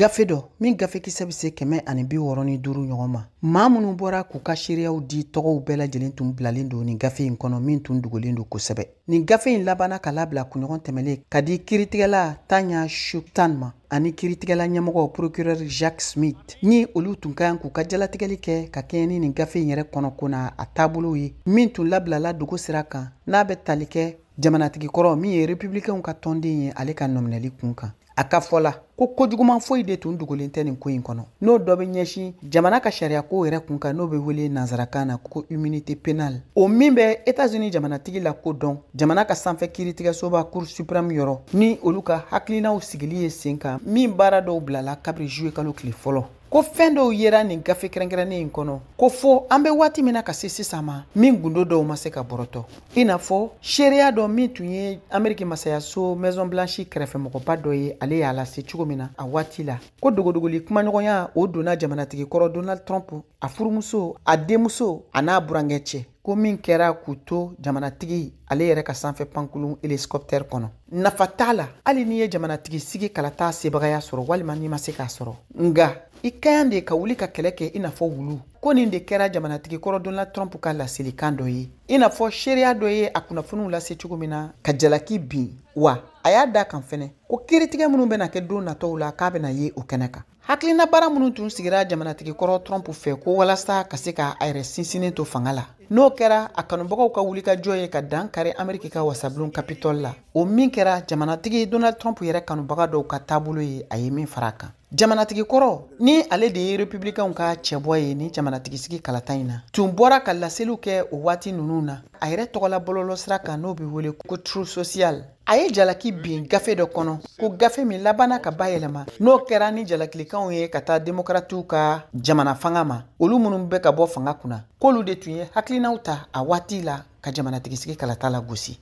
gafe dɔ min gafe kisɛ be se kɛmɛ ani bi wɔrɔ ni duru ɲɔgɔn ma maa minnu bɔra k'u ka seereyaw di tɔgɔw bɛɛ lajɛlen tun bilalen don nin gafe ɲi kɔnɔ min tun dogolen don kosɛbɛ nin gafe ɲi labana ka labila kunɲɔgɔn tɛmɛlen ka di kiiritigɛla taya shutan ma ani kiiritigɛla ɲɛmɔgɔ procureur jacques smith ni olu tun ka kan k'u ka jalatigɛli kɛ ka kɛɲɛ ni nin gafe in yɛrɛ kɔnɔko na a taabolow ye min tun labilala dogo sira kan n'a bɛ tali kɛ jamanatigikɔrɔ min ye republikɛnw ka tɔnden ye ale ka nɔminɛli kun kan a ka fɔ la ko ko juguman foyi de tun dogolen tɛ nin ko in kɔnɔ n'o dɔ be ɲɛsin jamana ka sariya yɛrɛ kun kan n'o be wele nansarakan na ko humanité pénal o min bɛ états-unis jamanatigi la ko dɔn jamana ka sanfɛ kiiritigɛsoba cour suprême yɔrɔ ni olu ka hakilinaw sigili ye sen kan min baara dɔw bilala kabiri juye kalo tile fɔlɔ ko fɛɛn dɔw yera nin gafe kɛrɛnkɛrɛnnin in kɔnɔ ko fɔ an be waati min na ka se sisan ma min gundo dɔw ma se ka bɔrɔtɔ i n'a fɔ seereya dɔ min tun ye ameriki masayaso maison blanchi kɛrɛfɛmɔgɔba dɔ ye ale y'a lase cogo min na a waati la ko dogodogoli kumaɲɔgɔnya o donna jamanatigi kɔrɔ donald trump a furumuso a denmuso a n'a burankɛ cɛ ko min kɛra k'u to jamanatigi ale yɛrɛ ka sanfɛ pankulun helikɔptɛri kɔnɔ nafa t'a la hali n'i ye jamanatigi sigi kalata sebagaya sɔrɔ walima n'i ma se k'a sɔrɔ nga i kan de ka wuli ka kɛlɛ kɛ i n'a fɔ wulu ko nin de kɛra jamanatigi kɔrɔ donald trɔmp ka laselikan dɔ ye i n'a fɔ seereya dɔ ye a kunnafoniw lase cogo min na ka jalaki bin wa a y'a da kan fɛnɛ ko kiritigɛ minw bena kɛ don natɔw la k'a bena ye o kɛnɛ kan hakilina baara minw tun sigira jamanatigi kɔrɔ trump fɛ ko walasa ka se ka a yɛrɛ sinsinin to fanga la n'o kɛra a kanubagaw ka jɔ ye ka dan kari ameriki ka wasabilon kapitɔl la o min kɛra jamanatigi donald trɔmp yɛrɛ kanubaga dɔw ka taabolo ye a ye min fara kan jamanatigi kɔrɔ ni ale de ye republikɛnw ka cɛbɔ ye ni jamanatigisigi kalata ɲi na tun bɔra ka laseliw kɛ o waati nunu na a yɛrɛ tɔgɔla bɔlɔlɔsira kan n'o be wele ko tru sosiyal a ye jalaki bin gafe dɔ kɔnɔ ko gafe min labana ka bayɛlɛma n'o kɛra ni jalakilikanw ye ka taa demokratiw ka jamana fanga ma olu minnu bɛ ka bɔ fanga kunna k'olu de tun ye hakilinaw ta a waati la ka jamanatigisigi kalata la gosi